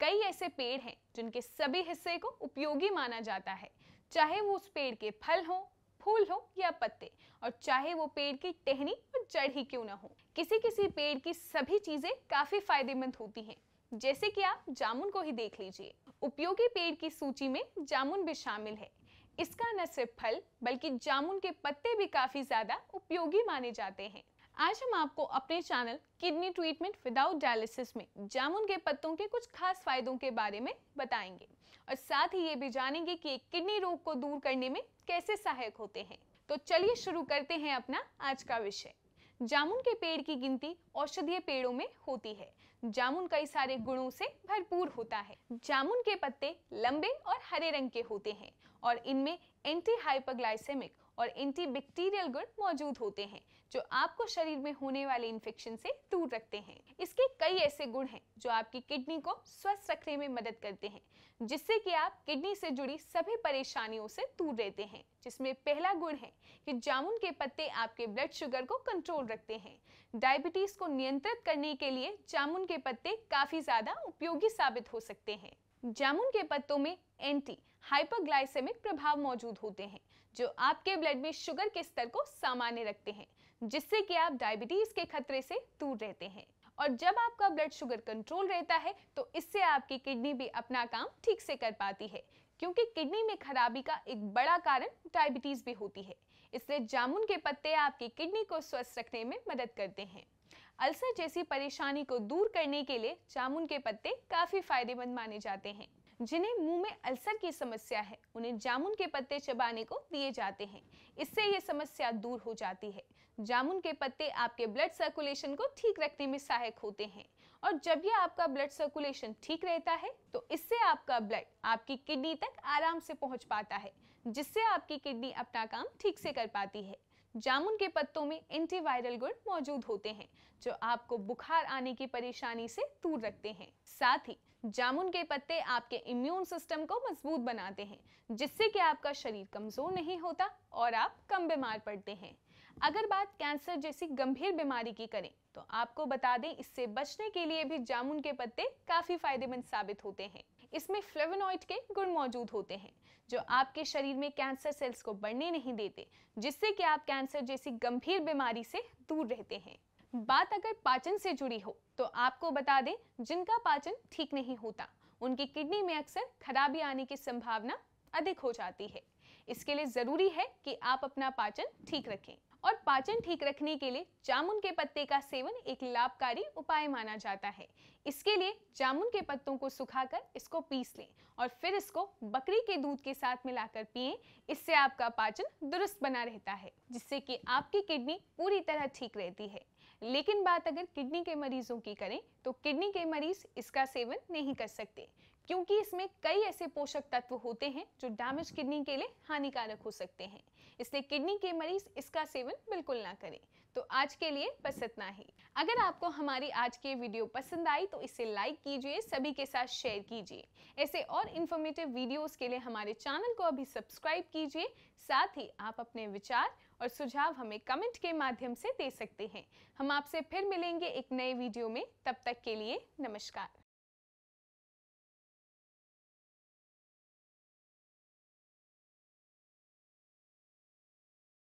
कई ऐसे पेड़ हैं जिनके सभी हिस्से को उपयोगी माना जाता है चाहे वो उस पेड़ के फल हो फूल हो या पत्ते और चाहे वो पेड़ की टहनी और जड़ ही क्यों ना हो किसी किसी पेड़ की सभी चीजें काफी फायदेमंद होती हैं जैसे कि आप जामुन को ही देख लीजिए उपयोगी पेड़ की सूची में जामुन भी शामिल है इसका न सिर्फ फल बल्कि जामुन के पत्ते भी काफी ज्यादा उपयोगी माने जाते हैं आज हम आपको अपने channel kidney treatment without dialysis में जामुन के पत्तों के कुछ खास फायदों के बारे में बताएंगे और साथ ही ये भी जानेंगे कि किडनी रोग को दूर करने में कैसे सहायक होते हैं तो चलिए शुरू करते हैं अपना आज का विषय जामुन के पेड़ की गिनती औषधीय पेड़ों में होती है जामुन कई सारे गुणों से भरपूर होता है जामुन के पत्ते लंबे और हरे रंग के होते हैं और इनमें एंटी हाइपरग्लाइसेमिक और एंटीबैक्टीरियल गुण मौजूद होते हैं जो आपको शरीर में होने वाले इन्फेक्शन से दूर रखते हैं इसके कई ऐसे गुण हैं जो आपकी किडनी को स्वस्थ रखने में मदद करते हैं जिससे कि आप किडनी से जुड़ी सभी परेशानियों से दूर रहते हैं जिसमें पहला गुण है कि जामुन के पत्ते आपके ब्लड शुगर को कंट्रोल रखते हैं डायबिटीज को नियंत्रित करने के लिए जामुन के पत्ते काफी ज्यादा उपयोगी साबित हो सकते हैं जामुन के पत्तों में एंटी हाइपरग्लाइसेमिक प्रभाव मौजूद होते हैं जो आपके ब्लड में शुगर के स्तर को सामान्य रखते हैं जिससे कि आप डायबिटीज के खतरे से दूर रहते हैं और जब आपका ब्लड शुगर कंट्रोल रहता है तो इससे आपकी किडनी भी अपना काम ठीक से कर पाती है क्योंकि किडनी में खराबी का एक बड़ा कारण डायबिटीज भी होती है इसलिए जामुन के पत्ते आपकी किडनी को स्वस्थ रखने में मदद करते हैं अल्सर जैसी परेशानी को दूर करने के लिए जामुन के पत्ते काफ़ी फायदेमंद माने जाते हैं जिन्हें मुंह में अल्सर की समस्या है उन्हें जामुन के पत्ते चबाने को दिए जाते हैं इससे ये समस्या दूर हो जाती है जामुन के पत्ते आपके ब्लड सर्कुलेशन को ठीक रखने में सहायक होते हैं और जब यह आपका ब्लड सर्कुलेशन ठीक रहता है तो इससे आपका ब्लड आपकी किडनी तक आराम से पहुंच पाता है जिससे आपकी किडनी अपना काम ठीक से कर पाती है जामुन के पत्तों में एंटीवायरल गुण मौजूद होते हैं जो आपको बुखार आने की परेशानी से दूर रखते हैं साथ ही जामुन के पत्ते आपके इम्यून सिस्टम को मजबूत बनाते हैं जिससे कि आपका शरीर कमज़ोर नहीं होता और आप कम बीमार पड़ते हैं अगर बात कैंसर जैसी गंभीर बीमारी की करें तो आपको बता दें इससे बचने के लिए भी जामुन के पत्ते काफ़ी फायदेमंद साबित होते हैं इसमें फ्लेवोनॉइड के गुण मौजूद होते हैं जो आपके शरीर में कैंसर सेल्स को बढ़ने नहीं देते जिससे कि आप कैंसर जैसी गंभीर बीमारी से दूर रहते हैं बात अगर पाचन से जुड़ी हो तो आपको बता दें जिनका पाचन ठीक नहीं होता उनकी किडनी में अक्सर खराबी आने की संभावना अधिक हो जाती है इसके लिए ज़रूरी है कि आप अपना पाचन ठीक रखें और पाचन ठीक रखने के लिए जामुन के पत्ते का सेवन एक लाभकारी उपाय माना जाता है इसके लिए जामुन के पत्तों को सुखाकर इसको पीस लें और फिर इसको बकरी के दूध के साथ मिलाकर पिएं इससे आपका पाचन दुरुस्त बना रहता है जिससे कि आपकी किडनी पूरी तरह ठीक रहती है लेकिन बात अगर किडनी के मरीजों की करें तो किडनी के मरीज इसका सेवन नहीं कर सकते क्योंकि इसमें कई ऐसे पोषक तत्व होते हैं जो डैमेज किडनी के लिए हानिकारक हो सकते हैं इसलिए किडनी के मरीज इसका सेवन बिल्कुल ना करें तो आज के लिए बस इतना ही अगर आपको हमारी आज की वीडियो पसंद आई तो इसे लाइक कीजिए सभी के साथ शेयर कीजिए ऐसे और इन्फॉर्मेटिव वीडियोस के लिए हमारे चैनल को अभी सब्सक्राइब कीजिए साथ ही आप अपने विचार और सुझाव हमें कमेंट के माध्यम से दे सकते हैं हम आपसे फिर मिलेंगे एक नए वीडियो में तब तक के लिए नमस्कार